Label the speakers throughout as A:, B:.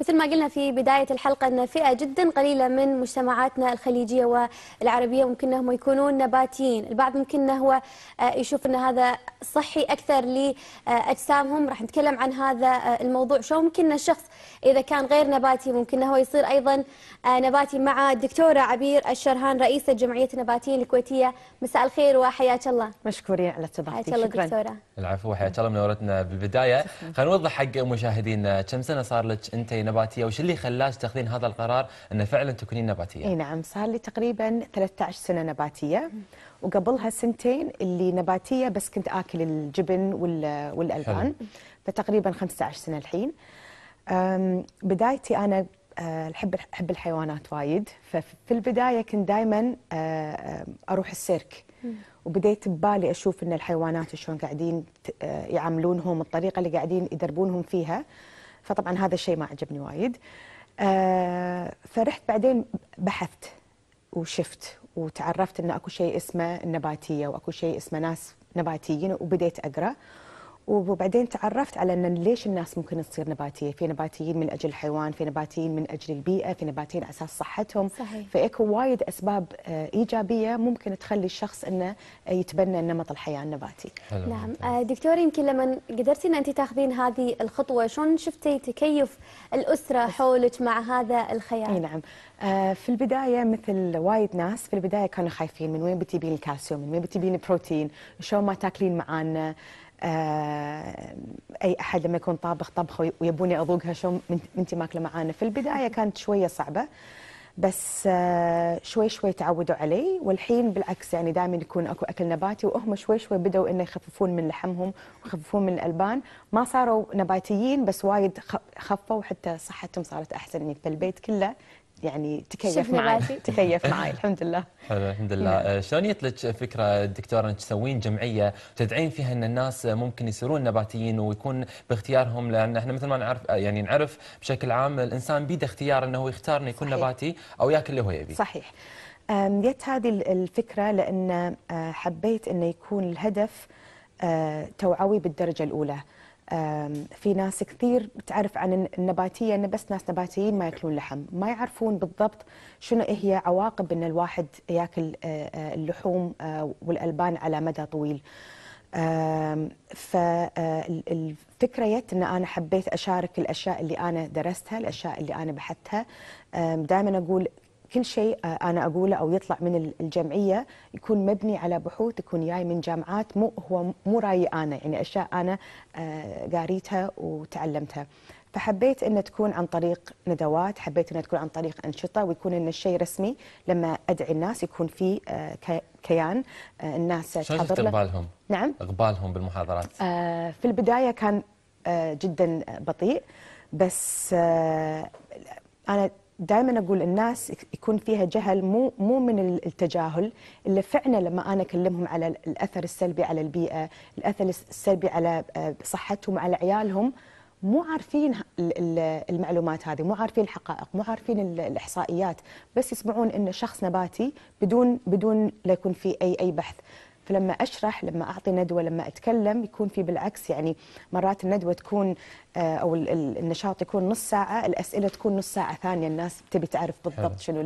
A: مثل ما قلنا في بداية الحلقة أن فئة جدا قليلة من مجتمعاتنا الخليجية والعربية ممكن أنهم يكونون نباتيين البعض ممكن هو آه، يشوف أن هذا صحي أكثر لأجسامهم راح نتكلم عن هذا آه، الموضوع شو ممكن الشخص إذا كان غير نباتي ممكن هو يصير أيضا آه، نباتي مع الدكتورة عبير الشرهان رئيسة جمعية النباتيين الكويتية مساء الخير وحياك الله مشكورين على التضافي شكرا دكتورة
B: العفو وحياك الله منورتنا بالبداية خلينا نوضح حق مشاهدينا كم سنة صار لك أنت نباتيه وش اللي خلاك تاخذين هذا القرار ان فعلا تكونين نباتيه
C: اي نعم صار لي تقريبا 13 سنه نباتيه وقبلها سنتين اللي نباتيه بس كنت اكل الجبن والالبان فتقريبا 15 سنه الحين بدايتي انا آه، احب احب الحيوانات وايد ففي البدايه كنت دائما آه، آه، اروح السيرك وبديت ببالي اشوف ان الحيوانات شلون قاعدين يعاملونهم الطريقه اللي قاعدين يدربونهم فيها فطبعا هذا الشيء ما عجبني وايد آه، فرحت بعدين بحثت وشفت وتعرفت ان اكو شيء اسمه النباتيه واكو شيء اسمه ناس نباتيين وبديت اقرا وبعدين تعرفت على ان ليش الناس ممكن تصير نباتيه، في نباتيين من اجل الحيوان، في نباتيين من اجل البيئه، في نباتيين على اساس صحتهم، صحيح. فاكو وايد اسباب آه، ايجابيه ممكن تخلي الشخص انه يتبنى نمط الحياه
A: النباتي. حلو. نعم، آه، دكتوره يمكن لما قدرتي ان انت تاخذين هذه الخطوه، شلون شفتي تكيف الاسره حولك مع هذا الخيار؟ اي نعم، آه، في البدايه
C: مثل وايد ناس في البدايه كانوا خايفين من وين بتجيبين الكالسيوم، من وين بتجيبين البروتين، شلون ما تاكلين معانا، آه، اي احد لما يكون طابخ طبخه ويبوني اذوقها شو انت ماكله معانا في البدايه كانت شويه صعبه بس آه، شوي شوي تعودوا علي والحين بالعكس يعني دائما يكون اكو اكل نباتي وهم شوي شوي بدوا انه يخففون من لحمهم ويخففون من الالبان ما صاروا نباتيين بس وايد خفوا حتى صحتهم صارت احسن يعني فالبيت كله يعني تكيف معي تكيف معي الحمد لله
B: حلو الحمد لله نعم. آه، شلون جت فكره الدكتوره انك تسوين جمعيه تدعين فيها ان الناس ممكن يصيرون نباتيين ويكون باختيارهم لان احنا مثل ما نعرف آه، يعني نعرف بشكل عام الانسان بيده اختيار انه هو يختار انه يكون صحيح. نباتي او ياكل اللي هو يبي صحيح
C: جت هذه الفكره لان آه، حبيت انه يكون الهدف توعوي بالدرجه الاولى في ناس كثير بتعرف عن النباتية أن بس ناس نباتيين ما يأكلون لحم ما يعرفون بالضبط شنو هي عواقب أن الواحد يأكل آه، آه، اللحوم آه، والألبان على مدى طويل فالفكرة يت أن أنا حبيت أشارك الأشياء اللي أنا درستها الأشياء اللي أنا بحثتها دائما أقول كل شيء آه، انا اقوله او يطلع من الجمعيه يكون مبني على بحوث يكون جاي من جامعات مو هو مو رايي انا يعني اشياء انا آه، قاريتها وتعلمتها فحبيت ان تكون عن طريق ندوات حبيت ان تكون عن طريق انشطه ويكون ان الشيء رسمي لما ادعي الناس يكون في آه، كيان الناس تحضر له اقبالهم
B: نعم اقبالهم بالمحاضرات
C: في البدايه كان جدا بطيء بس انا دائما اقول الناس يكون فيها جهل مو مو من التجاهل اللي فعلا لما انا اكلمهم على الاثر السلبي على البيئه، الاثر السلبي على آه، صحتهم على عيالهم مو عارفين المعلومات هذه مو عارفين الحقائق مو عارفين الاحصائيات بس يسمعون ان شخص نباتي بدون بدون لا يكون في اي اي بحث فلما أشرح لما أعطي ندوة لما أتكلم يكون في بالعكس يعني مرات الندوة تكون آه، أو النشاط يكون نص ساعة الأسئلة تكون نص ساعة ثانية الناس تبي تعرف بالضبط شنو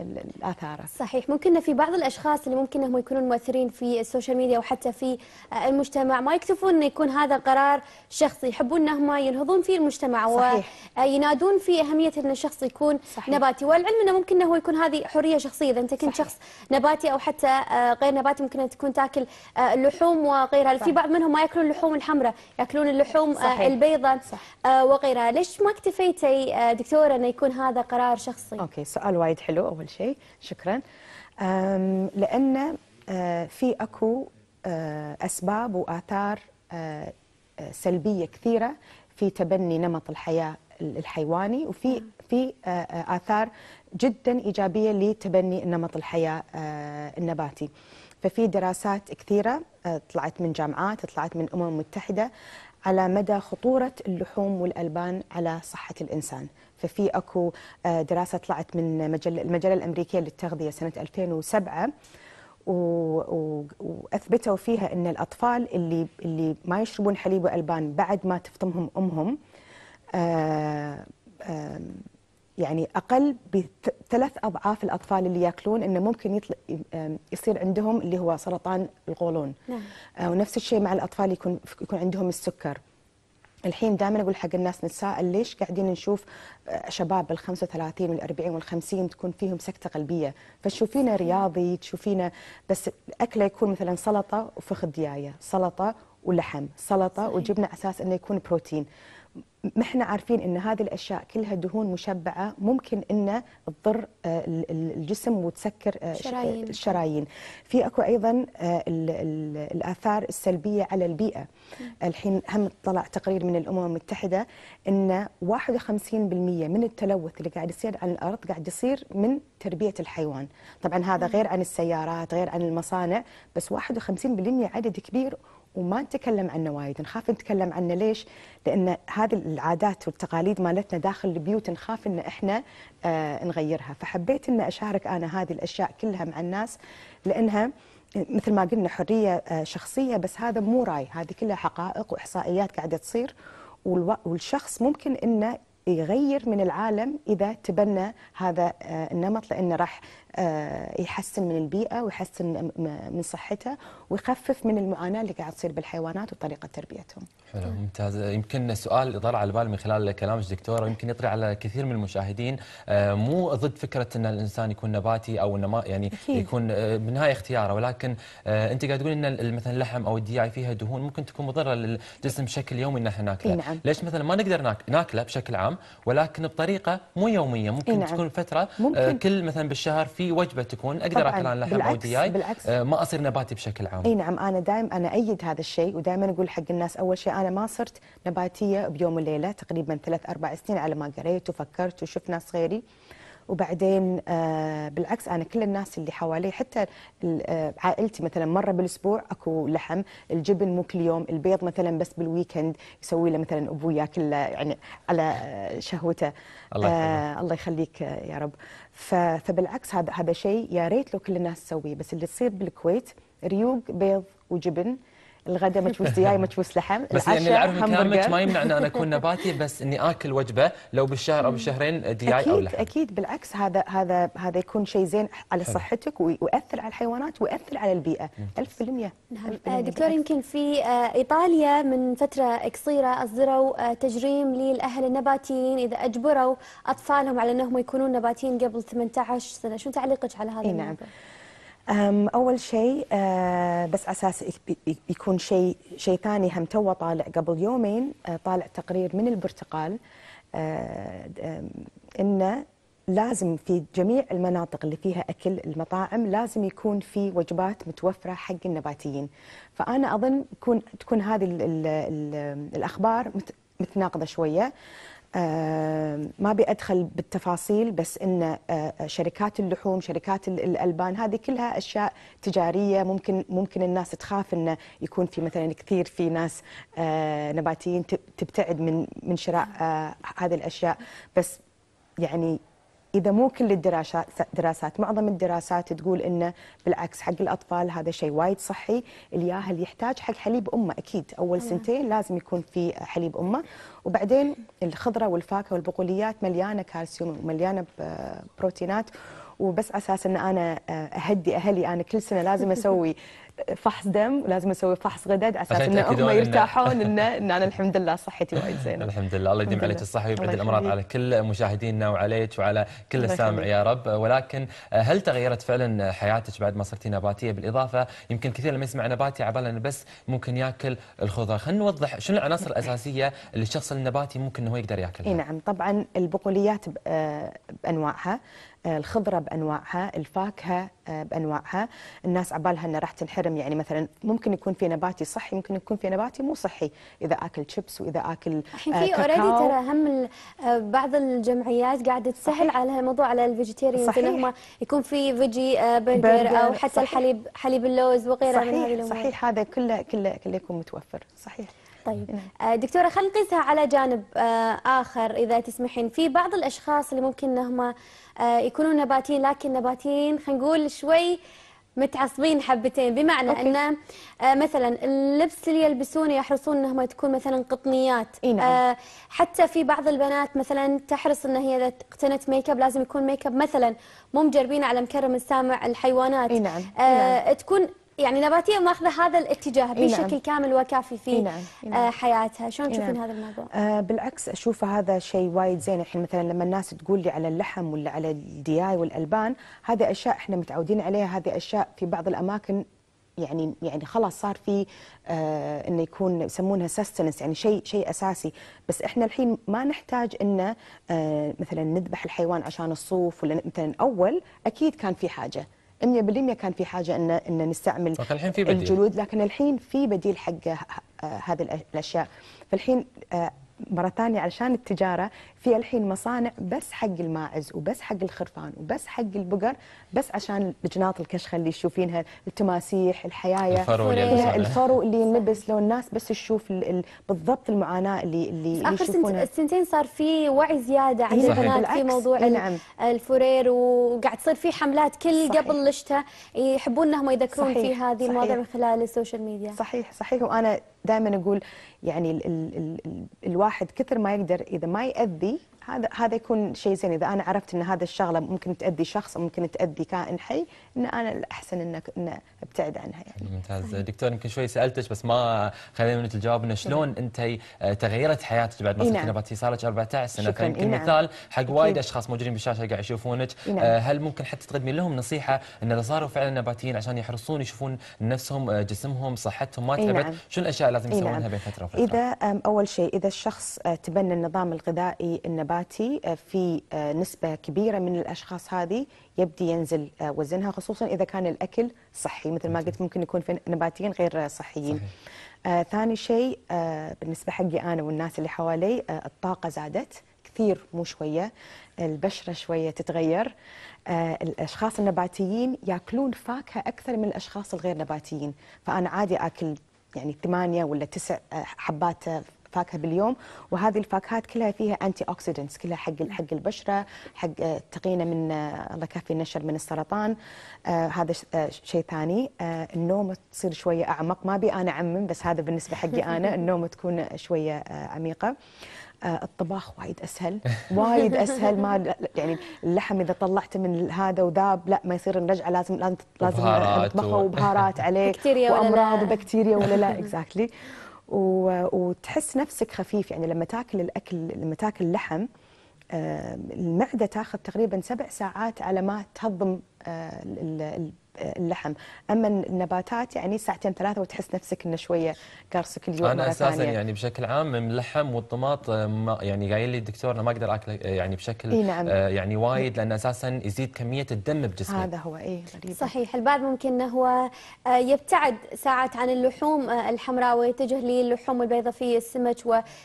A: الآثار صحيح، ممكن في بعض الاشخاص اللي ممكن انهم يكونون مؤثرين في السوشيال ميديا وحتى في آه، المجتمع ما يكتفون انه يكون هذا قرار شخصي، يحبون انهم ينهضون فيه المجتمع صحيح. وينادون آه، في اهميه ان الشخص يكون صحيح. نباتي، والعلم انه ممكن انه يكون هذه حريه شخصيه، اذا انت كنت صحيح. شخص نباتي او حتى آه، غير نباتي ممكن ان تكون تاكل لحوم وغيرها، في بعض منهم ما ياكلون اللحوم الحمراء، ياكلون اللحوم صحيح. البيضاء وغيرها، ليش ما اكتفيتي دكتوره انه يكون هذا قرار شخصي؟ اوكي، سؤال وايد حلو اول أول شيء شكرا لأن آه، في أكو آه،
C: أسباب وآثار آه، سلبية كثيرة في تبني نمط الحياة الحيواني وفي في آثار جدا إيجابية لتبني نمط الحياة النباتي ففي دراسات كثيرة طلعت من جامعات طلعت من الأمم المتحدة على مدى خطورة اللحوم والألبان على صحة الإنسان ففي أكو آه، دراسة طلعت من مجلة المجلة الأمريكية للتغذية سنة 2007 واثبتوا فيها ان الاطفال اللي اللي ما يشربون حليب والبان بعد ما تفطمهم امهم آآ آه، آآ يعني اقل بثلاث اضعاف الاطفال اللي ياكلون انه ممكن يطل... يصير عندهم اللي هو سرطان القولون نعم. آه، ونفس الشيء مع الاطفال يكون يكون عندهم السكر الحين دائما اقول حق الناس نتساءل ليش قاعدين نشوف آه، شباب ال 35 وال 40 وال 50 تكون فيهم سكته قلبيه، فتشوفينه رياضي، تشوفينه بس اكله يكون مثلا سلطه وفخذ ديايه، سلطه ولحم، سلطه صحيح. وجبنه اساس انه يكون بروتين. ما احنا عارفين ان هذه الاشياء كلها دهون مشبعه ممكن ان تضر آه، الجسم وتسكر آه، الشرايين الشرايين في اكو ايضا آه، الاثار السلبيه على البيئه الحين هم طلع تقرير من الامم المتحده ان 51% من التلوث اللي قاعد يصير على الارض قاعد يصير من تربيه الحيوان طبعا هذا غير عن السيارات غير عن المصانع بس 51% عدد كبير وما نتكلم عنه وايد نخاف نتكلم عنه ليش لان هذه العادات والتقاليد مالتنا داخل البيوت نخاف ان احنا آه نغيرها فحبيت ان اشارك انا هذه الاشياء كلها مع الناس لانها مثل ما قلنا حريه آه شخصيه بس هذا مو راي هذه كلها حقائق واحصائيات قاعده تصير والشخص ممكن انه يغير من العالم اذا تبنى هذا آه، النمط لانه راح آه، يحسن من البيئه ويحسن من صحتها ويخفف من المعاناه اللي قاعد تصير بالحيوانات وطريقه تربيتهم.
B: حلو ممتاز يمكن سؤال يطلع على بالي من خلال كلامك دكتوره يمكن يطري على كثير من المشاهدين آه، مو ضد فكره ان الانسان يكون نباتي او انه ما يعني أكيد. يكون آه، بالنهايه اختياره ولكن انت قاعد تقول ان مثلا اللحم او الدياي فيها دهون ممكن تكون مضره للجسم بشكل يومي ان احنا ناكله. نعم. ليش مثلا ما نقدر ناكله بشكل عام ولكن بطريقه مو يوميه ممكن نعم. تكون فتره ممكن. كل مثلا بالشهر في في وجبه تكون اقدر اكل انا لحم او آه، ما اصير نباتي بشكل عام اي
C: نعم انا دائما انا ايد هذا الشيء ودائما اقول حق الناس اول شيء انا ما صرت نباتيه بيوم وليله تقريبا ثلاث اربع سنين على ما قريت وفكرت وشفت ناس غيري وبعدين آه، بالعكس انا كل الناس اللي حوالي حتى آه، عائلتي مثلا مره بالاسبوع اكو لحم الجبن مو كل يوم البيض مثلا بس بالويكند يسوي له مثلا ابوي ياكله يعني على آه، شهوته الله, آه الله يخليك يا رب فبالعكس هذا هذا شيء يا ريت لو كل الناس تسويه بس اللي تصير بالكويت ريوق بيض وجبن الغداء مجبوس دياي مجبوس لحم بس يعني العرف كلامك ما يمنع ان انا اكون
B: نباتي بس اني اكل وجبه لو بالشهر او بالشهرين دياي أكيد او لحم
C: اكيد بالعكس هذا هذا هذا يكون شيء زين على صحتك ويؤثر على الحيوانات ويؤثر على البيئه 1000% نعم آه، دكتور
A: يمكن في آه، ايطاليا من فتره قصيره اصدروا آه، تجريم للاهل النباتيين اذا اجبروا اطفالهم على انهم يكونون نباتيين قبل 18 سنه شو تعليقك على هذا إيه نعم. الموضوع؟
C: اول شيء آه، بس اساس يكون شيء شيء ثاني هم تو طالع قبل يومين آه، طالع تقرير من البرتقال آه، انه لازم في جميع المناطق اللي فيها اكل المطاعم لازم يكون في وجبات متوفره حق النباتيين فانا اظن تكون تكون هذه الاخبار متناقضه شويه ما بأدخل بالتفاصيل بس أن آه، آه، شركات اللحوم شركات الألبان هذه كلها أشياء تجارية ممكن ممكن الناس تخاف أن يكون في مثلا كثير في ناس آه، نباتيين تبتعد من من شراء هذه الأشياء بس يعني اذا مو كل الدراسات دراسات معظم الدراسات تقول انه بالعكس حق الاطفال هذا شيء وايد صحي الياهل يحتاج حق حليب امه اكيد اول نعم. سنتين لازم يكون في حليب امه وبعدين الخضره والفاكهه والبقوليات مليانه كالسيوم ومليانه بروتينات وبس على اساس ان انا آه، اهدي اهلي انا كل سنه لازم اسوي فحص دم لازم اسوي فحص غدد على اساس ان هم يرتاحون ان ان انا الحمد لله صحتي وايد زينه
B: الحمد لله الله يديم عليك الصحه ويبعد الامراض على كل مشاهدينا وعليك وعلى كل السامع يا رب ولكن آه، هل تغيرت فعلا حياتك بعد ما صرتي نباتيه بالاضافه يمكن كثير لما يسمع نباتي على بس ممكن ياكل الخضار خلينا نوضح شنو العناصر الاساسيه اللي الشخص النباتي ممكن انه هو يقدر ياكلها اي
C: نعم طبعا البقوليات آه، بانواعها آه، الخضره بانواعها الفاكهه بانواعها الناس عبالها انها راح تنحرق الكرم يعني مثلا ممكن يكون في نباتي صحي ممكن يكون في نباتي مو صحي اذا اكل شيبس واذا اكل الحين آه، في اوريدي ترى
A: هم آه، بعض الجمعيات قاعده تسهل على موضوع على الفيجيتيريان انهم يكون في فيجي برجر, آه، او حتى صحيح. الحليب حليب اللوز وغيره من هذه الامور صحيح هذا كله كله كله
C: يكون متوفر صحيح طيب
A: نعم. دكتوره خلينا نقيسها على جانب اخر اذا تسمحين في بعض الاشخاص اللي ممكن انهم يكونوا نباتيين لكن نباتيين خلينا نقول شوي متعصبين حبتين بمعنى أوكي. ان آه، مثلا اللبس اللي يلبسونه يحرصون انهم ما تكون مثلا قطنيات نعم. آه، حتى في بعض البنات مثلا تحرص ان هي اذا اقتنت ميك اب لازم يكون ميك اب مثلا مو مجربين على مكرم السامع الحيوانات نعم. آه، نعم. تكون يعني نباتيه ماخذه هذا الاتجاه بشكل نعم. كامل وكافي في إينا. نعم، إينا. نعم. آه، حياتها، شلون تشوفين هذا الموضوع؟
C: آه بالعكس اشوف هذا شيء وايد زين الحين مثلا لما الناس تقول لي على اللحم ولا على الدياي والالبان، هذه اشياء احنا متعودين عليها، هذه اشياء في بعض الاماكن يعني يعني خلاص صار في آه انه يكون يسمونها سستنس يعني شيء شيء اساسي بس احنا الحين ما نحتاج انه آه مثلا نذبح الحيوان عشان الصوف ولا مثلا اول اكيد كان في حاجه 100% كان في حاجه ان ان نستعمل الحين في بديل. الجلود لكن الحين في بديل حق هذه الاشياء فالحين آه، مره ثانيه علشان التجاره في الحين مصانع بس حق الماعز وبس حق الخرفان وبس حق البقر بس عشان لجنات الكشخه اللي تشوفينها التماسيح الحيايه الفرو اللي, إيه، الفرو اللي ينلبس لو الناس بس تشوف بالضبط المعاناه اللي اللي اخر
A: سنتين صار في وعي زياده عند إيه، البنات في موضوع إيه، نعم. الفرير وقاعد تصير في حملات كل صحيح. قبل الشتاء يحبون انهم يذكرون في هذه المواضيع من خلال السوشيال ميديا
C: صحيح صحيح وانا دائما اقول يعني ال ال ال الواحد كثر ما يقدر اذا ما ياذي هذا هذا يكون شيء زين اذا انا عرفت ان هذا الشغله ممكن تاذي شخص او ممكن تاذي كائن حي ان انا الاحسن ان ان ابتعد عنها
B: يعني. ممتاز دكتور يمكن شوي سالتك بس ما خلينا من الجواب انه شلون انت تغيرت حياتك بعد ما صرتي نعم. نباتي صار لك 14 سنه فيمكن نعم. مثال حق وايد اشخاص موجودين بالشاشه قاعد يشوفونك نعم. آه، هل ممكن حتى تقدمين لهم نصيحه ان اذا صاروا فعلا نباتيين عشان يحرصون يشوفون نفسهم آه، جسمهم صحتهم ما تعبت نعم. شو الاشياء لازم يسوونها نعم. بين فتره وفتره؟
C: اذا اول شيء اذا الشخص آه، تبنى النظام الغذائي النباتي النباتي آه، في آه، نسبة كبيرة من الأشخاص هذه يبدي ينزل آه، وزنها خصوصا إذا كان الأكل صحي مثل ما قلت ممكن يكون في نباتيين غير صحيين صحيح. آه ثاني شيء آه بالنسبة حقي أنا والناس اللي حوالي آه الطاقة زادت كثير مو شوية البشرة شوية تتغير آه الأشخاص النباتيين يأكلون فاكهة أكثر من الأشخاص الغير نباتيين فأنا عادي أكل يعني ثمانية ولا تسع حبات فاكهه باليوم وهذه الفاكهات كلها فيها انتي اوكسيدنتس كلها حق حق البشره حق آه، تقينا من آه، الله يكفي النشر من السرطان آه، هذا شيء ثاني النوم تصير شويه اعمق ما بي انا اعمم بس هذا بالنسبه حقي انا النوم تكون شويه عميقه الطباخ وايد اسهل وايد اسهل ما يعني اللحم اذا طلعته من هذا وذاب لا ما يصير الرجعه لازم لازم لازم نطبخه وبهارات عليه وامراض وبكتيريا ولا لا اكزاكتلي وتحس نفسك خفيف يعني لما تاكل الاكل لما تاكل لحم آه، المعده تاخذ تقريبا سبع ساعات على ما تهضم آه، اللحم اما النباتات يعني ساعتين ثلاثه وتحس نفسك انه شويه قرصك اليوم انا اساسا ثانية. يعني
B: بشكل عام من اللحم والطماط آه، يعني قايل لي الدكتور انا ما اقدر اكله آه، يعني بشكل إيه نعم. آه، يعني وايد لان اساسا يزيد كميه الدم بجسمك هذا
A: هو اي غريب صحيح البعض ممكن انه هو يبتعد ساعات عن اللحوم الحمراء ويتجه للحوم البيضاء في السمك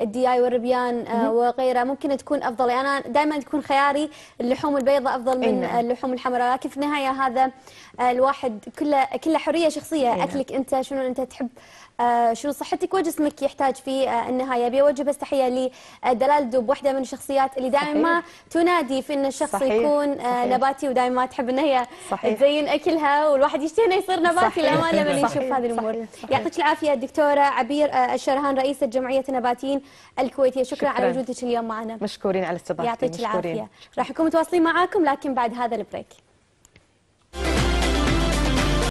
A: والدياي والربيان وغيره ممكن تكون افضل يعني انا دائما تكون خياري اللحوم البيضاء افضل من نعم. اللحوم الحمراء لكن في النهايه هذا الواحد كله كله حريه شخصيه هنا. نعم. اكلك انت شنو انت تحب آه شنو صحتك وجسمك يحتاج في آه النهايه ابي اوجه بس تحيه لدلال آه، دوب واحده من الشخصيات اللي دائما ما تنادي في ان الشخص صحيح. يكون آه صحيح. نباتي ودائما تحب ان هي تزين اكلها والواحد يشتهي انه يصير نباتي للامانه من يشوف هذه الامور يعطيك العافيه الدكتوره عبير آه، الشرهان رئيسه جمعيه النباتيين الكويتيه شكرا, شكرا. على وجودك اليوم معنا مشكورين على استضافتك يعطيك العافيه راح نكون متواصلين معاكم لكن بعد هذا البريك